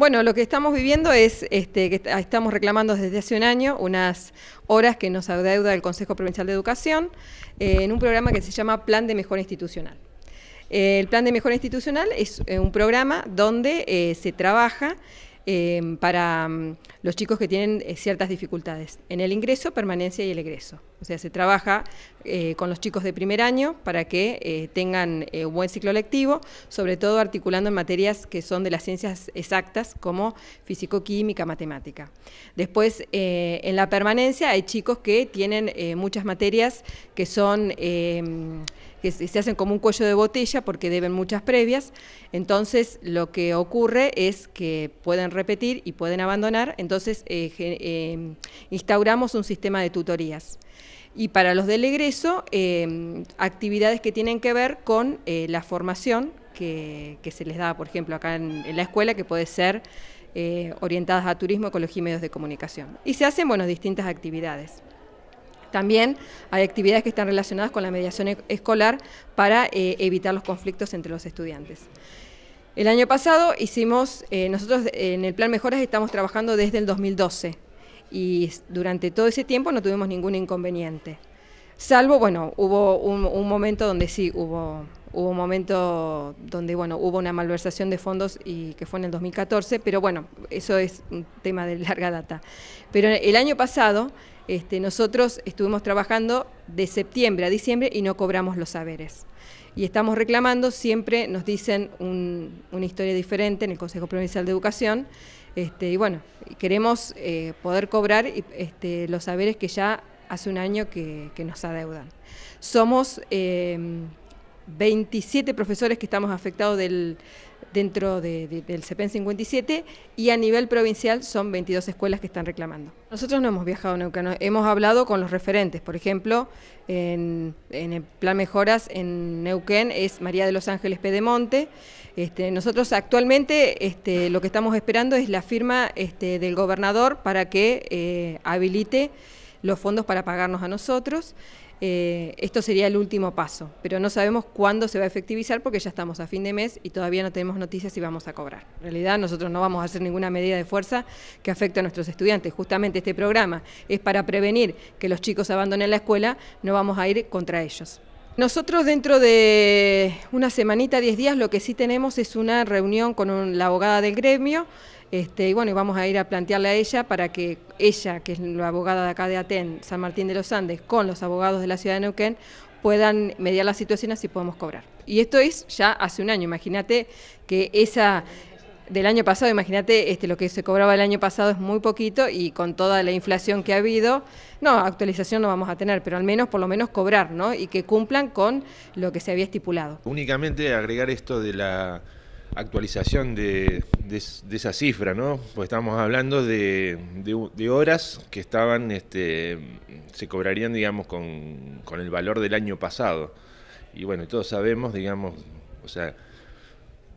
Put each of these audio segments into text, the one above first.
Bueno, lo que estamos viviendo es este, que ah, estamos reclamando desde hace un año unas horas que nos adeuda el Consejo Provincial de Educación eh, en un programa que se llama Plan de Mejora Institucional. el Plan de Mejora Institucional es eh, un programa donde eh, se trabaja para mm, los chicos que tienen ciertas dificultades en el ingreso, permanencia y el egreso. O sea, se trabaja eh, con los chicos de primer año para que eh, tengan eh, un buen ciclo lectivo, sobre todo articulando en materias que son de las ciencias exactas como físico-química, matemática. Después, en la permanencia hay chicos que tienen muchas materias que son em, que se hacen como un cuello de botella porque deben muchas previas. Entonces, lo que ocurre es que pueden repetir y pueden abandonar. Entonces, em, instauramos un sistema de tutorías y para los del egreso, eh, actividades que tienen que ver con eh, la formación que, se les da, por ejemplo, acá en, la escuela, que puede ser eh, orientadas a turismo, ecología y medios de comunicación. Y se hacen, bueno, distintas actividades. También hay actividades que están relacionadas con la mediación e-, escolar para evitar los conflictos entre los estudiantes. El año pasado hicimos, nosotros en el Plan Mejoras estamos trabajando desde el 2012, y durante todo ese tiempo no tuvimos ningún inconveniente. Salvo, bueno, hubo un, momento donde sí, hubo, hubo un momento donde, bueno, hubo una malversación de fondos y que fue en el 2014, pero bueno, eso es un tema de larga data. Pero el año pasado este, nosotros estuvimos trabajando de septiembre a diciembre y no cobramos los saberes y estamos reclamando, siempre nos dicen una historia diferente en el Consejo Provincial de Educación. Este, y bueno, queremos eh, poder cobrar este, los saberes que ya hace un año que, nos adeudan. Somos eh, 27 profesores que estamos afectados del, dentro del CEPEN 57 y a nivel provincial son 22 escuelas que están reclamando. Nosotros no hemos viajado a Neuquén, hemos hablado con los referentes, por ejemplo, en, el Plan Mejoras en Neuquén es María de los Ángeles Pedemonte. Este, nosotros actualmente este, lo que estamos esperando es la firma este, del gobernador para que eh, habilite los fondos para pagarnos a nosotros. Eh, esto sería el último paso, pero no sabemos cuándo se va a efectivizar porque ya estamos a fin de mes y todavía no tenemos noticias si vamos a cobrar. En realidad nosotros no vamos a hacer ninguna medida de fuerza que afecte a nuestros estudiantes. Justamente este programa es para prevenir que los chicos abandonen la escuela, no vamos a ir contra ellos. Nosotros dentro de una semanita, 10 días, lo que sí tenemos es una reunión con la abogada del gremio, este, y bueno, vamos a ir a plantearle a ella para que ella, que es la abogada de acá de Aten, San Martín de los Andes, con los abogados de la ciudad de Neuquén, puedan mediar la situación así podemos cobrar. Y esto es ya hace un año, imagínate que esa del año pasado, imagínate, este, lo que se cobraba el año pasado es muy poquito y con toda la inflación que ha habido, no, actualización no vamos a tener, pero al menos, por lo menos cobrar, ¿no? Y que cumplan con lo que se había estipulado. Únicamente agregar esto de la actualización de, de, esa cifra, ¿no? Pues estamos hablando de, horas que estaban, este, se cobrarían, digamos, con, con el valor del año pasado. Y bueno, todos sabemos, digamos, o sea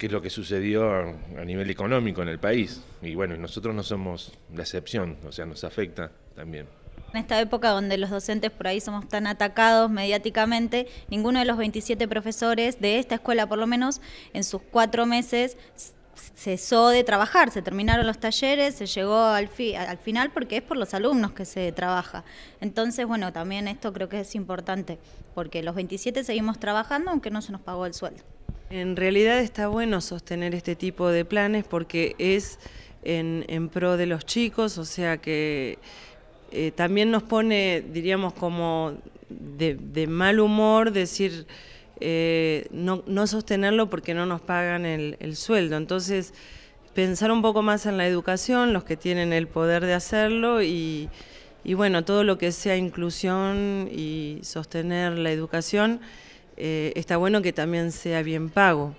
qué es lo que sucedió a nivel económico en el país. Y bueno, nosotros no somos la excepción, o sea, nos afecta también. En esta época donde los docentes por ahí somos tan atacados mediáticamente, ninguno de los 27 profesores de esta escuela, por lo menos, en sus cuatro meses cesó de trabajar, se terminaron los talleres, se llegó al, al final porque es por los alumnos que se trabaja. Entonces, bueno, también esto creo que es importante, porque los 27 seguimos trabajando aunque no se nos pagó el sueldo. En realidad está bueno sostener este tipo de planes porque es en, pro de los chicos, o sea que eh, también nos pone, diríamos, como de, mal humor decir eh, no, sostenerlo porque no nos pagan el, sueldo. Entonces, pensar un poco más en la educación, los que tienen el poder de hacerlo y bueno, todo lo que sea inclusión y sostener la educación. Eh, está bueno que también sea bien pago.